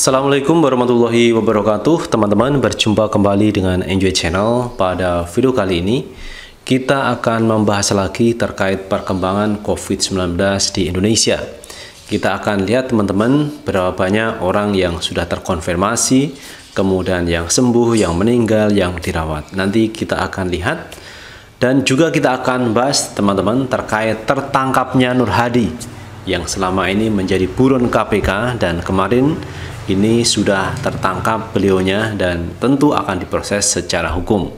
Assalamualaikum warahmatullahi wabarakatuh Teman-teman berjumpa kembali dengan Enjoy Channel Pada video kali ini kita akan membahas lagi terkait perkembangan COVID-19 di Indonesia Kita akan lihat teman-teman berapa banyak orang yang sudah terkonfirmasi Kemudian yang sembuh, yang meninggal, yang dirawat Nanti kita akan lihat Dan juga kita akan bahas teman-teman terkait tertangkapnya Nur Hadi yang selama ini menjadi buron KPK dan kemarin ini sudah tertangkap beliaunya dan tentu akan diproses secara hukum.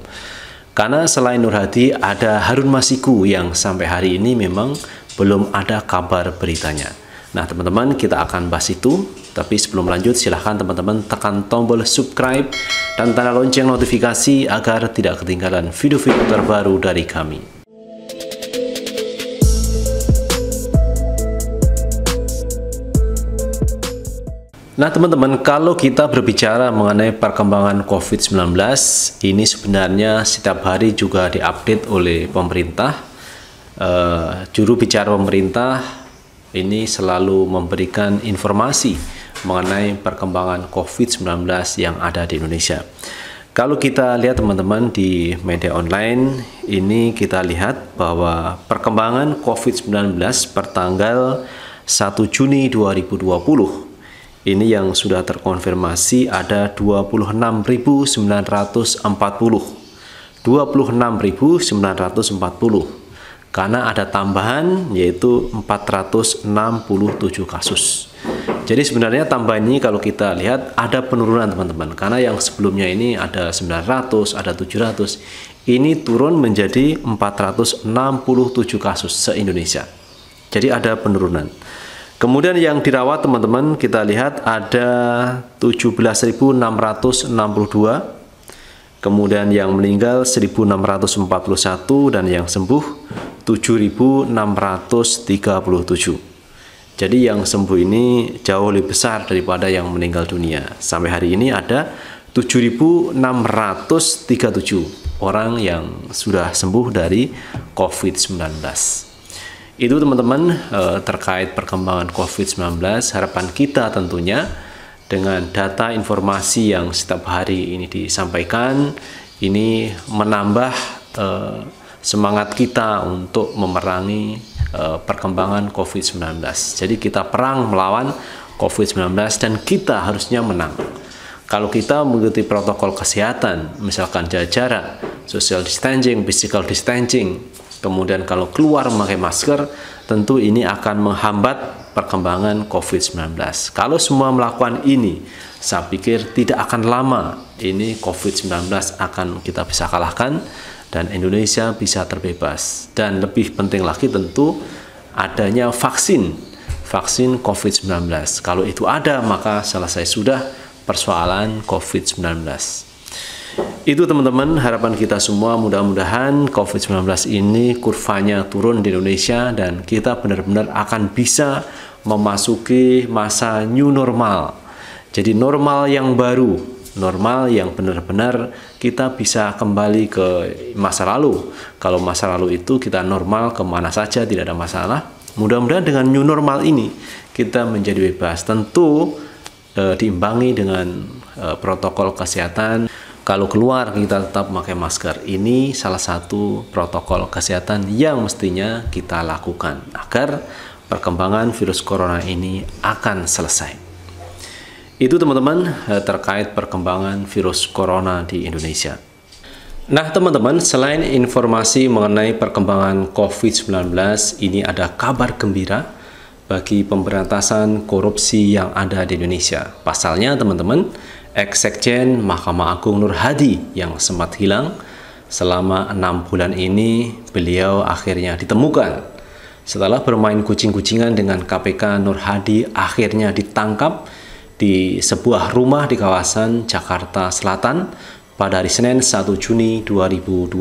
Karena selain Nur Hadi ada Harun Masiku yang sampai hari ini memang belum ada kabar beritanya. Nah teman-teman kita akan bahas itu tapi sebelum lanjut silahkan teman-teman tekan tombol subscribe dan tanda lonceng notifikasi agar tidak ketinggalan video-video terbaru dari kami. Nah teman-teman, kalau kita berbicara mengenai perkembangan COVID-19, ini sebenarnya setiap hari juga diupdate oleh pemerintah. E, juru bicara pemerintah ini selalu memberikan informasi mengenai perkembangan COVID-19 yang ada di Indonesia. Kalau kita lihat teman-teman di media online, ini kita lihat bahwa perkembangan COVID-19 per tanggal 1 Juni 2020 ini yang sudah terkonfirmasi ada 26.940 26.940 karena ada tambahan yaitu 467 kasus jadi sebenarnya tambahan ini kalau kita lihat ada penurunan teman-teman karena yang sebelumnya ini ada 900 ada 700 ini turun menjadi 467 kasus se-Indonesia jadi ada penurunan Kemudian yang dirawat teman-teman kita lihat ada 17.662. Kemudian yang meninggal 1.641 dan yang sembuh 7.637. Jadi yang sembuh ini jauh lebih besar daripada yang meninggal dunia. Sampai hari ini ada 7.637 orang yang sudah sembuh dari COVID-19. Itu teman-teman eh, terkait perkembangan COVID-19 harapan kita tentunya dengan data informasi yang setiap hari ini disampaikan ini menambah eh, semangat kita untuk memerangi eh, perkembangan COVID-19. Jadi kita perang melawan COVID-19 dan kita harusnya menang. Kalau kita mengikuti protokol kesehatan, misalkan jaga jarak, social distancing, physical distancing, kemudian kalau keluar memakai masker, tentu ini akan menghambat perkembangan COVID-19. Kalau semua melakukan ini, saya pikir tidak akan lama ini COVID-19 akan kita bisa kalahkan dan Indonesia bisa terbebas. Dan lebih penting lagi tentu adanya vaksin, vaksin COVID-19. Kalau itu ada maka selesai sudah persoalan COVID-19. Itu teman-teman harapan kita semua mudah-mudahan COVID-19 ini kurvanya turun di Indonesia dan kita benar-benar akan bisa memasuki masa new normal. Jadi normal yang baru, normal yang benar-benar kita bisa kembali ke masa lalu. Kalau masa lalu itu kita normal kemana saja tidak ada masalah. Mudah-mudahan dengan new normal ini kita menjadi bebas. Tentu e, diimbangi dengan e, protokol kesehatan kalau keluar kita tetap pakai masker. Ini salah satu protokol kesehatan yang mestinya kita lakukan agar perkembangan virus corona ini akan selesai. Itu teman-teman eh, terkait perkembangan virus corona di Indonesia. Nah teman-teman, selain informasi mengenai perkembangan COVID-19, ini ada kabar gembira bagi pemberantasan korupsi yang ada di Indonesia. Pasalnya teman-teman, Eksekjen Mahkamah Agung Nur Hadi yang sempat hilang selama enam bulan ini beliau akhirnya ditemukan. Setelah bermain kucing-kucingan dengan KPK Nur Hadi akhirnya ditangkap di sebuah rumah di kawasan Jakarta Selatan pada hari Senin 1 Juni 2020.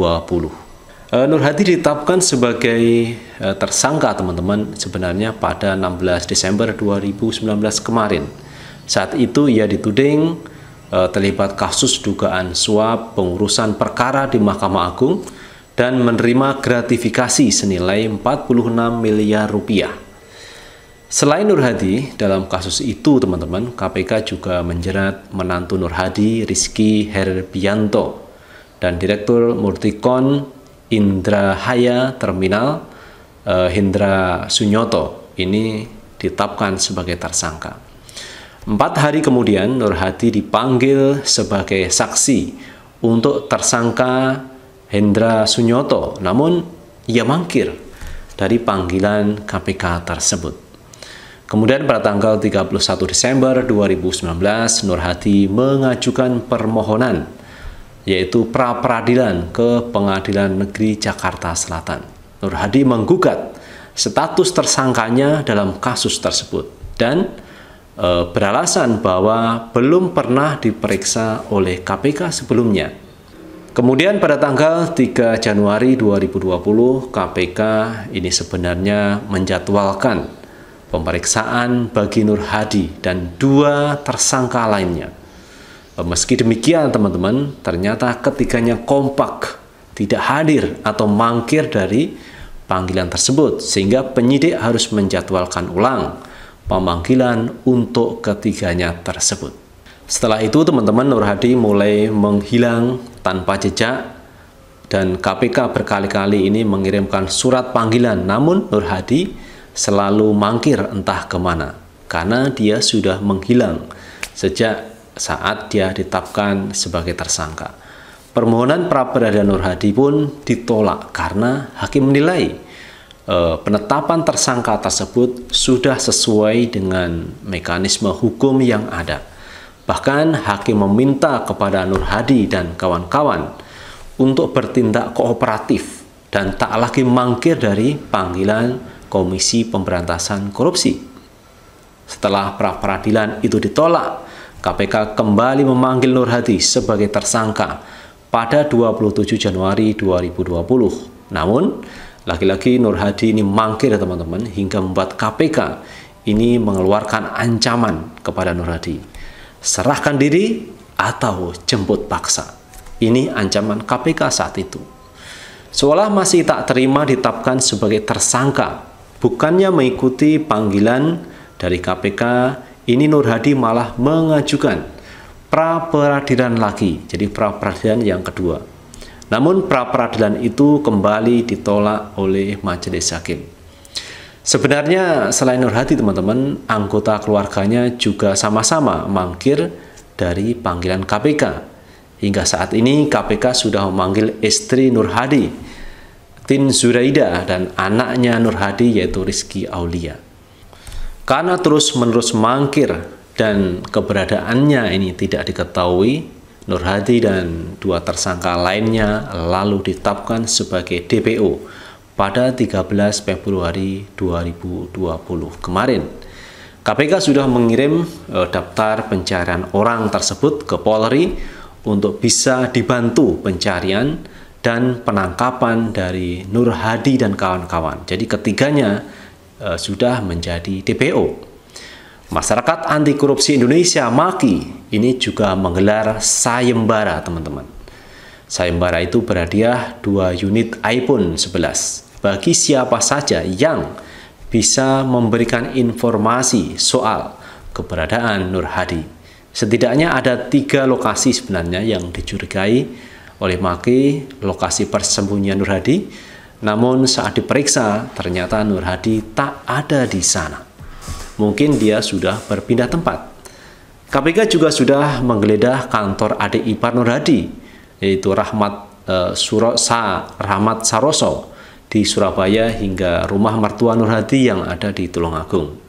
Eh, Nur Hadi ditetapkan sebagai eh, tersangka teman-teman sebenarnya pada 16 Desember 2019 kemarin. Saat itu ia dituding Eh, terlibat kasus dugaan suap pengurusan perkara di Mahkamah Agung dan menerima gratifikasi senilai 46 miliar rupiah. Selain Nur Hadi, dalam kasus itu teman-teman, KPK juga menjerat menantu Nur Hadi, Rizky Herbianto, dan Direktur Murtikon Haya Terminal Hendra eh, Sunyoto ini ditetapkan sebagai tersangka. Empat hari kemudian Nur Hadi dipanggil sebagai saksi untuk tersangka Hendra Sunyoto, namun ia mangkir dari panggilan KPK tersebut. Kemudian pada tanggal 31 Desember 2019, Nur Hadi mengajukan permohonan yaitu pra peradilan ke Pengadilan Negeri Jakarta Selatan. Nur Hadi menggugat status tersangkanya dalam kasus tersebut dan e, beralasan bahwa belum pernah diperiksa oleh KPK sebelumnya. Kemudian pada tanggal 3 Januari 2020, KPK ini sebenarnya menjadwalkan pemeriksaan bagi Nur Hadi dan dua tersangka lainnya. Eh, meski demikian teman-teman, ternyata ketiganya kompak, tidak hadir atau mangkir dari panggilan tersebut, sehingga penyidik harus menjadwalkan ulang pemanggilan untuk ketiganya tersebut. Setelah itu teman-teman Nur Hadi mulai menghilang tanpa jejak dan KPK berkali-kali ini mengirimkan surat panggilan namun Nur Hadi selalu mangkir entah kemana karena dia sudah menghilang sejak saat dia ditetapkan sebagai tersangka. Permohonan pra peradilan Nur Hadi pun ditolak karena hakim menilai Eh, penetapan tersangka tersebut sudah sesuai dengan mekanisme hukum yang ada. Bahkan hakim meminta kepada Nur Hadi dan kawan-kawan untuk bertindak kooperatif dan tak lagi mangkir dari panggilan Komisi Pemberantasan Korupsi. Setelah pra peradilan itu ditolak, KPK kembali memanggil Nur Hadi sebagai tersangka pada 27 Januari 2020. Namun, Laki-laki Nur Hadi ini mangkir ya, teman-teman hingga membuat KPK ini mengeluarkan ancaman kepada Nur Hadi. Serahkan diri atau jemput paksa. Ini ancaman KPK saat itu. Seolah masih tak terima ditetapkan sebagai tersangka, bukannya mengikuti panggilan dari KPK, ini Nur Hadi malah mengajukan pra peradilan lagi, jadi pra peradilan yang kedua. Namun pra-peradilan itu kembali ditolak oleh majelis hakim. Sebenarnya selain Nur Hadi teman-teman, anggota keluarganya juga sama-sama mangkir dari panggilan KPK. Hingga saat ini KPK sudah memanggil istri Nurhadi, Tin Zuraida dan anaknya Nur Hadi yaitu Rizky Aulia. Karena terus-menerus mangkir dan keberadaannya ini tidak diketahui, Nur Hadi dan dua tersangka lainnya lalu ditetapkan sebagai DPO pada 13 Februari 2020 kemarin. KPK sudah mengirim e, daftar pencarian orang tersebut ke Polri untuk bisa dibantu pencarian dan penangkapan dari Nur Hadi dan kawan-kawan. Jadi ketiganya e, sudah menjadi DPO. Masyarakat Anti Korupsi Indonesia MAKI ini juga menggelar sayembara teman-teman. Sayembara itu berhadiah dua unit iPhone 11 bagi siapa saja yang bisa memberikan informasi soal keberadaan Nur Hadi. Setidaknya ada tiga lokasi sebenarnya yang dicurigai oleh Maki, lokasi persembunyian Nur Hadi. Namun saat diperiksa, ternyata Nur Hadi tak ada di sana mungkin dia sudah berpindah tempat. KPK juga sudah menggeledah kantor adik ipar Nurhadi, yaitu Rahmat eh, Surosa Rahmat Saroso di Surabaya hingga rumah mertua Nurhadi yang ada di Tulungagung.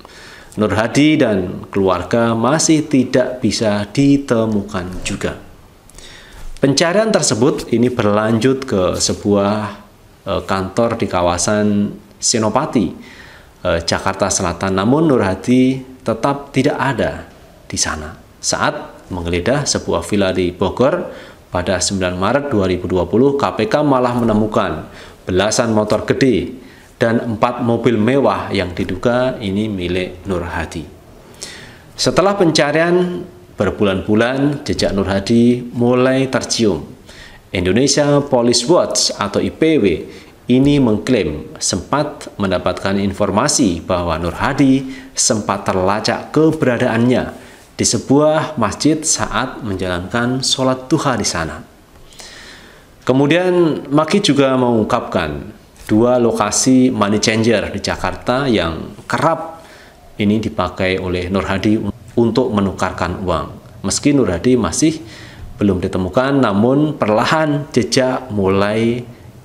Nurhadi dan keluarga masih tidak bisa ditemukan juga. Pencarian tersebut ini berlanjut ke sebuah eh, kantor di kawasan Senopati Eh, Jakarta Selatan, namun Nur Hadi tetap tidak ada di sana saat menggeledah sebuah villa di Bogor pada 9 Maret 2020, KPK malah menemukan belasan motor gede dan empat mobil mewah yang diduga ini milik Nur Hadi. Setelah pencarian berbulan-bulan, jejak Nur Hadi mulai tercium. Indonesia Police Watch atau IPW ini mengklaim sempat mendapatkan informasi bahwa Nur Hadi sempat terlacak keberadaannya di sebuah masjid saat menjalankan sholat duha di sana. Kemudian Maki juga mengungkapkan dua lokasi money changer di Jakarta yang kerap ini dipakai oleh Nur Hadi untuk menukarkan uang. Meski Nur Hadi masih belum ditemukan, namun perlahan jejak mulai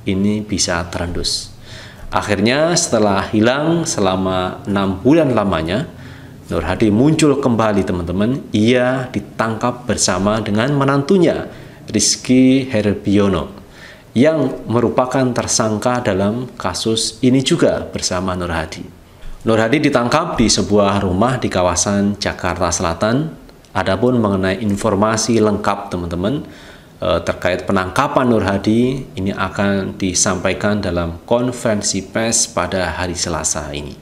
ini bisa terendus. Akhirnya setelah hilang selama enam bulan lamanya, Nur Hadi muncul kembali teman-teman. Ia ditangkap bersama dengan menantunya Rizky Herbiono yang merupakan tersangka dalam kasus ini juga bersama Nur Hadi. Nur Hadi ditangkap di sebuah rumah di kawasan Jakarta Selatan. Adapun mengenai informasi lengkap teman-teman, Eh, terkait penangkapan Nur Hadi ini akan disampaikan dalam konferensi pers pada hari Selasa ini.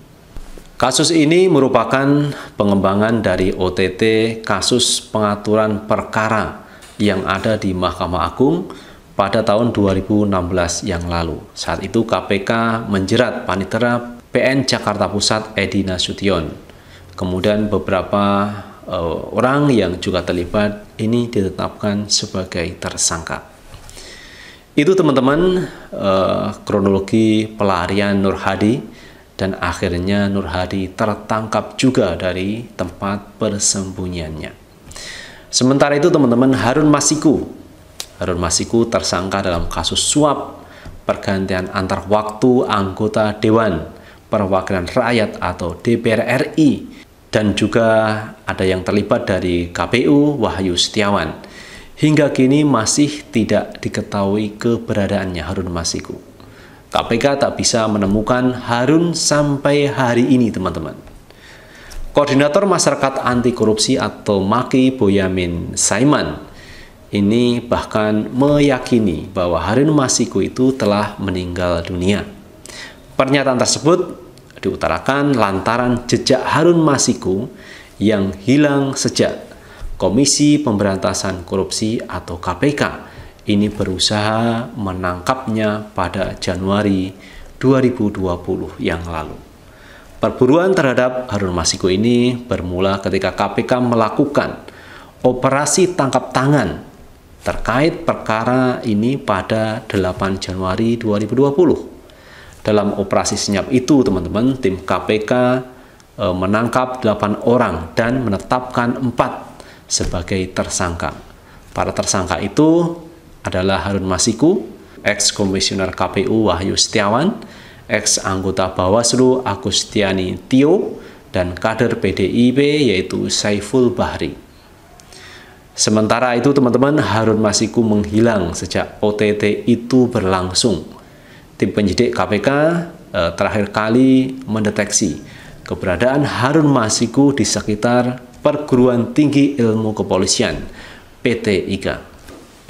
Kasus ini merupakan pengembangan dari OTT kasus pengaturan perkara yang ada di Mahkamah Agung pada tahun 2016 yang lalu. Saat itu KPK menjerat panitera PN Jakarta Pusat Edi Nasution. Kemudian beberapa uh, orang yang juga terlibat ini ditetapkan sebagai tersangka. Itu teman-teman uh, kronologi pelarian Nur Hadi dan akhirnya Nur Hadi tertangkap juga dari tempat persembunyiannya. Sementara itu teman-teman Harun Masiku, Harun Masiku tersangka dalam kasus suap pergantian antar waktu anggota Dewan Perwakilan Rakyat atau DPR RI dan juga ada yang terlibat dari KPU Wahyu Setiawan. Hingga kini masih tidak diketahui keberadaannya Harun Masiku. KPK tak bisa menemukan Harun sampai hari ini, teman-teman. Koordinator Masyarakat Anti Korupsi atau Maki Boyamin Saiman ini bahkan meyakini bahwa Harun Masiku itu telah meninggal dunia. Pernyataan tersebut diutarakan lantaran jejak Harun Masiku yang hilang sejak Komisi Pemberantasan Korupsi atau KPK ini berusaha menangkapnya pada Januari 2020 yang lalu. Perburuan terhadap Harun Masiku ini bermula ketika KPK melakukan operasi tangkap tangan terkait perkara ini pada 8 Januari 2020 dalam operasi senyap itu teman-teman tim KPK e, eh, menangkap 8 orang dan menetapkan 4 sebagai tersangka. Para tersangka itu adalah Harun Masiku, ex komisioner KPU Wahyu Setiawan, ex anggota Bawaslu Agustiani Tio dan kader PDIP yaitu Saiful Bahri. Sementara itu teman-teman Harun Masiku menghilang sejak OTT itu berlangsung tim penyidik KPK eh, terakhir kali mendeteksi keberadaan Harun Masiku di sekitar Perguruan Tinggi Ilmu Kepolisian PT IGA.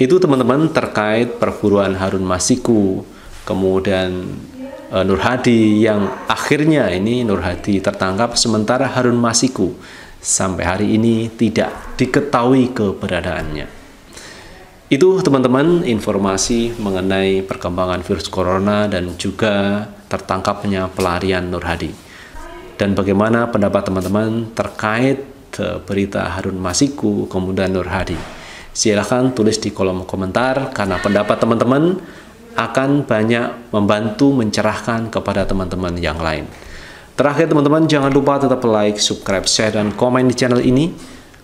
Itu teman-teman terkait perguruan Harun Masiku, kemudian eh, Nur Hadi yang akhirnya ini Nur Hadi tertangkap sementara Harun Masiku sampai hari ini tidak diketahui keberadaannya. Itu teman-teman informasi mengenai perkembangan virus corona dan juga tertangkapnya pelarian Nur Hadi. Dan bagaimana pendapat teman-teman terkait eh, berita Harun Masiku kemudian Nur Hadi. Silahkan tulis di kolom komentar karena pendapat teman-teman akan banyak membantu mencerahkan kepada teman-teman yang lain. Terakhir teman-teman jangan lupa tetap like, subscribe, share, dan komen di channel ini